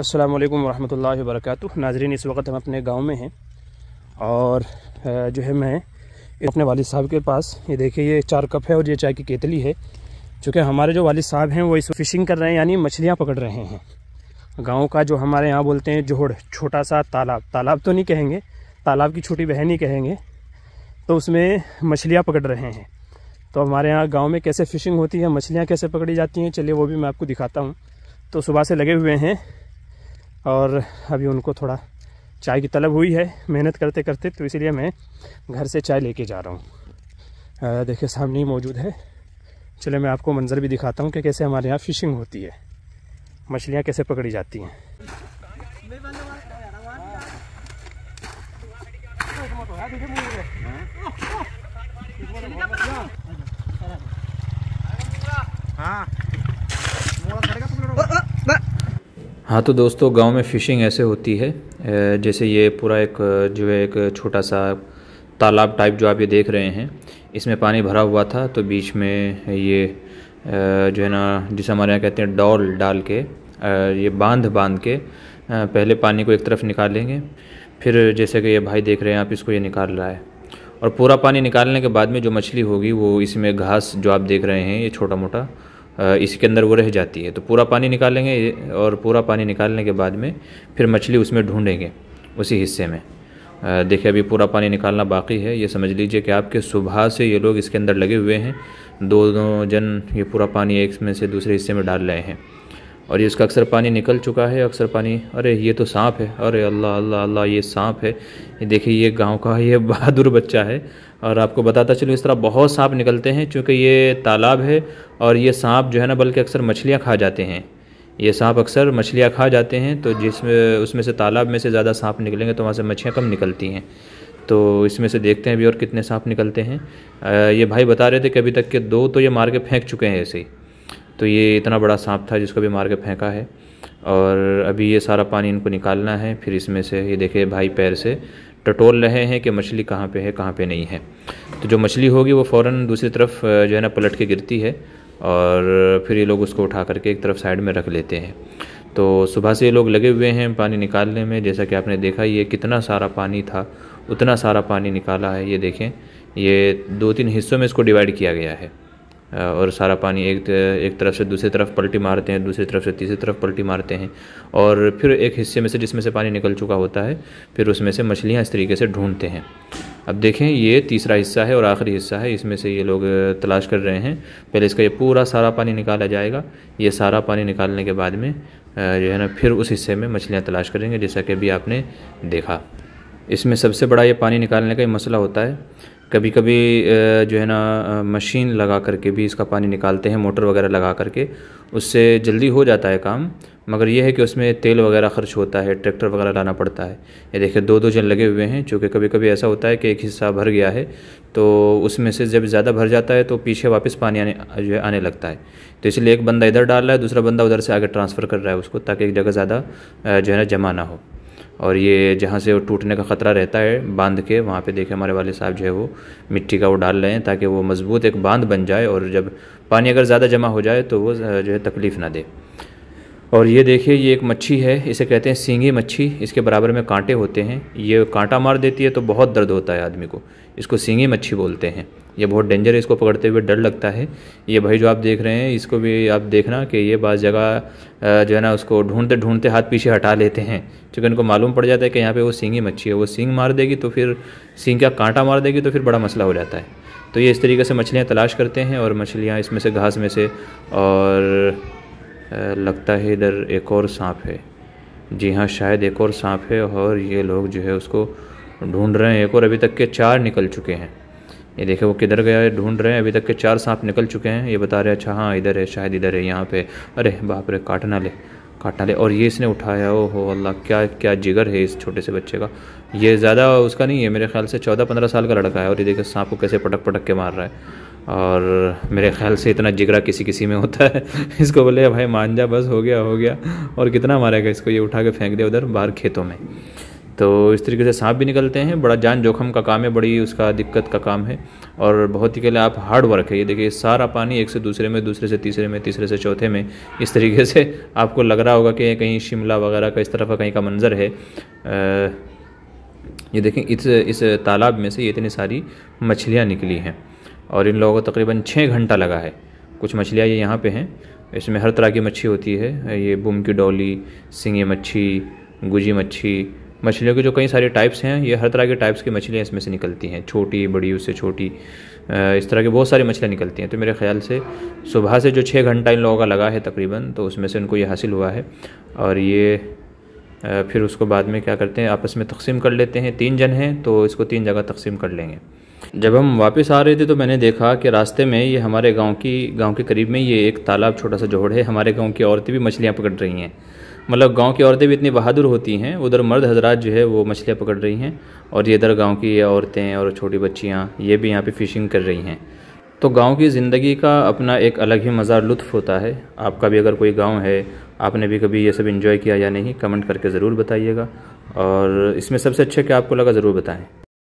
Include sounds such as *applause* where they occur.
अस्सलाम वालेकुम रहमतुल्लाहि वरकatuह नाजरीन इस वक्त हम अपने गांव में हैं और जो है मैं अपने वालिद साहब के पास ये देखिए ये चार कप है और ये चाय की केतली है चूँकि हमारे जो वालिद साहब हैं वो इस फ़िशिंग कर रहे हैं यानी मछलियाँ पकड़ रहे हैं गाँव का जो हमारे यहाँ बोलते हैं जोड़ छोटा सा तालाब तालाब तो नहीं कहेंगे तालाब की छोटी बहन ही कहेंगे तो उसमें मछलियाँ पकड़ रहे हैं तो हमारे यहाँ गाँव में कैसे फ़िशिंग होती है मछलियाँ कैसे पकड़ी जाती हैं चलिए वो भी मैं आपको दिखाता हूँ तो सुबह से लगे हुए हैं और अभी उनको थोड़ा चाय की तलब हुई है मेहनत करते करते तो इसलिए मैं घर से चाय लेके जा रहा हूँ देखिए सामने ही मौजूद है चलिए मैं आपको मंज़र भी दिखाता हूँ कि कैसे हमारे यहाँ फ़िशिंग होती है मछलियाँ कैसे पकड़ी जाती हैं हाँ हाँ तो दोस्तों गांव में फ़िशिंग ऐसे होती है जैसे ये पूरा एक जो है एक छोटा सा तालाब टाइप जो आप ये देख रहे हैं इसमें पानी भरा हुआ था तो बीच में ये जो है ना जिसे हमारे यहाँ कहते हैं डॉल डाल के ये बांध बांध के पहले पानी को एक तरफ निकालेंगे फिर जैसे कि ये भाई देख रहे हैं आप इसको ये निकाल रहा है और पूरा पानी निकालने के बाद में जो मछली होगी वो इसमें घास जो आप देख रहे हैं ये छोटा मोटा इसी के अंदर वो रह जाती है तो पूरा पानी निकालेंगे और पूरा पानी निकालने के बाद में फिर मछली उसमें ढूँढेंगे उसी हिस्से में देखिए अभी पूरा पानी निकालना बाकी है ये समझ लीजिए कि आपके सुबह से ये लोग इसके अंदर लगे हुए हैं दो दो जन ये पूरा पानी एक में से दूसरे हिस्से में डाल रहे हैं और ये उसका अक्सर पानी निकल चुका है अक्सर पानी अरे ये तो सांप है अरे अल्लाह अल्लाह अल्लाह ये सांप है ये देखिए ये गांव का ये *laughs* बहादुर बच्चा है और आपको बताता चलो इस तरह बहुत सांप निकलते हैं क्योंकि ये तालाब है और ये सांप जो है ना बल्कि अक्सर मछलियाँ खा जाते हैं ये सांप अक्सर मछलियाँ खा जाते हैं तो जिसमें उसमें से तालाब में से ज़्यादा सांप निकलेंगे तो वहाँ से मछलियाँ कम निकलती हैं तो इसमें से देखते हैं अभी और कितने सांप निकलते हैं ये भाई बता रहे थे कि अभी तक के दो तो ये मार के फेंक चुके हैं ऐसे ही तो ये इतना बड़ा सांप था जिसको भी मार के फेंका है और अभी ये सारा पानी इनको निकालना है फिर इसमें से ये देखे भाई पैर से टटोल रहे हैं कि मछली कहाँ पे है कहाँ पे नहीं है तो जो मछली होगी वो फ़ौर दूसरी तरफ जो है ना पलट के गिरती है और फिर ये लोग उसको उठा करके एक तरफ साइड में रख लेते हैं तो सुबह से ये लोग लगे हुए हैं पानी निकालने में जैसा कि आपने देखा ये कितना सारा पानी था उतना सारा पानी निकाला है ये देखें ये दो तीन हिस्सों में इसको डिवाइड किया गया है और सारा पानी एक एक तरफ से दूसरी तरफ पलटी मारते हैं दूसरी तरफ से तीसरी तरफ पलटी मारते हैं और फिर एक हिस्से में से जिसमें से पानी निकल चुका होता है फिर उसमें से मछलियाँ इस तरीके से ढूंढते हैं अब देखें ये तीसरा हिस्सा है और आखिरी हिस्सा है इसमें से ये लोग तलाश कर रहे हैं पहले इसका ये पूरा सारा पानी निकाला जाएगा ये सारा पानी निकालने के बाद में जो है ना फिर उस हिस्से में मछलियाँ तलाश करेंगे जैसा कि अभी आपने देखा इसमें सबसे बड़ा ये पानी निकालने का ही मसला होता है कभी कभी जो है ना मशीन लगा करके भी इसका पानी निकालते हैं मोटर वगैरह लगा करके उससे जल्दी हो जाता है काम मगर यह है कि उसमें तेल वगैरह खर्च होता है ट्रैक्टर वगैरह लाना पड़ता है ये देखिए दो दो जन लगे हुए हैं चूँकि कभी कभी ऐसा होता है कि एक हिस्सा भर गया है तो उसमें से जब ज़्यादा भर जाता है तो पीछे वापस पानी आने जो है आने लगता है तो इसलिए एक बंदा इधर डाल रहा है दूसरा बंदा उधर से आगे ट्रांसफ़र कर रहा है उसको ताकि एक जगह ज़्यादा जो है ना जमा ना हो और ये जहाँ से वो टूटने का ख़तरा रहता है बांध के वहाँ पे देखें हमारे वाले साहब जो है वो मिट्टी का वो डाल रहे हैं ताकि वो मज़बूत एक बांध बन जाए और जब पानी अगर ज़्यादा जमा हो जाए तो वो जो है तकलीफ़ ना दे और ये देखिए ये एक मच्छी है इसे कहते हैं सींगी मच्छी इसके बराबर में कांटे होते हैं ये कांटा मार देती है तो बहुत दर्द होता है आदमी को इसको सींगी मच्छी बोलते हैं ये बहुत डेंजर है इसको पकड़ते हुए डर लगता है ये भाई जो आप देख रहे हैं इसको भी आप देखना कि ये बाज़ जगह जो है ना उसको ढूंढते ढूंढते हाथ पीछे हटा लेते हैं क्योंकि इनको मालूम पड़ जाता है कि यहाँ पे वो सींगी मच्छी है वो सींग मार देगी तो फिर सींग का कांटा मार देगी तो फिर बड़ा मसला हो जाता है तो ये इस तरीके से मछलियाँ तलाश करते हैं और मछलियाँ इसमें से घास में से और लगता है इधर एक और सांप है जी हाँ शायद एक और सांप है और ये लोग जो है उसको ढूंढ रहे हैं एक और अभी तक के चार निकल चुके हैं ये देखे वो किधर गया है ढूंढ रहे हैं अभी तक के चार सांप निकल चुके हैं ये बता रहे हैं अच्छा हाँ इधर है शायद इधर है यहाँ पे अरे बाप रे काट ना ले काट ना ले और ये इसने उठाया ओ हो अल्लाह क्या क्या जिगर है इस छोटे से बच्चे का ये ज़्यादा उसका नहीं है मेरे ख्याल से चौदह पंद्रह साल का लड़का है और ये देखे सांप को कैसे पटक पटक के मार रहा है और मेरे ख्याल से इतना जिगरा किसी किसी में होता है *laughs* इसको बोले भाई मान जा बस हो गया हो गया और कितना मारेगा इसको ये उठा के फेंक दे उधर बाहर खेतों में तो इस तरीके से सांप भी निकलते हैं बड़ा जान जोखम का काम है बड़ी उसका दिक्कत का काम है और बहुत ही के लिए आप हार्ड वर्क है ये देखिए सारा पानी एक से दूसरे में दूसरे से तीसरे में तीसरे से चौथे में इस तरीके से आपको लग रहा होगा कि कहीं शिमला वगैरह का इस तरफ का कहीं का मंज़र है ये देखें इस इस तालाब में से ये इतनी सारी मछलियाँ निकली हैं और इन लोगों को तकरीबन छः घंटा लगा है कुछ मछलियाँ ये यहाँ पे हैं इसमें हर तरह की मच्छी होती है ये बुम की डोली सिंगे मच्छी गुजी मच्छी मछलियों के जो कई सारे टाइप्स हैं ये हर तरह के टाइप्स की मछलियाँ इसमें से निकलती हैं छोटी बड़ी उससे छोटी इस तरह की बहुत सारी मछलियाँ निकलती हैं तो मेरे ख्याल से सुबह से जो छः घंटा इन लोगों का लगा है तकरीबन तो उसमें से उनको ये हासिल हुआ है और ये फिर उसको बाद में क्या करते हैं आपस में तकसीम कर लेते हैं तीन जन हैं तो इसको तीन जगह तकसीम कर लेंगे जब हम वापस आ रहे थे तो मैंने देखा कि रास्ते में ये हमारे गांव की गांव के करीब में ये एक तालाब छोटा सा जोड़ है हमारे गांव की औरतें भी मछलियां पकड़ रही हैं मतलब गांव की औरतें भी इतनी बहादुर होती हैं उधर मर्द हजरात जो है वो मछलियाँ पकड़ रही हैं और ये इधर गाँव की ये औरतें और छोटी बच्चियाँ ये भी यहाँ पर फ़िशिंग कर रही हैं तो गाँव की ज़िंदगी का अपना एक अलग ही मज़ा लुत्फ़ होता है आपका भी अगर कोई गाँव है आपने भी कभी ये सब इन्जॉय किया या नहीं कमेंट करके ज़रूर बताइएगा और इसमें सबसे अच्छा क्या आपको लगा ज़रूर बताएँ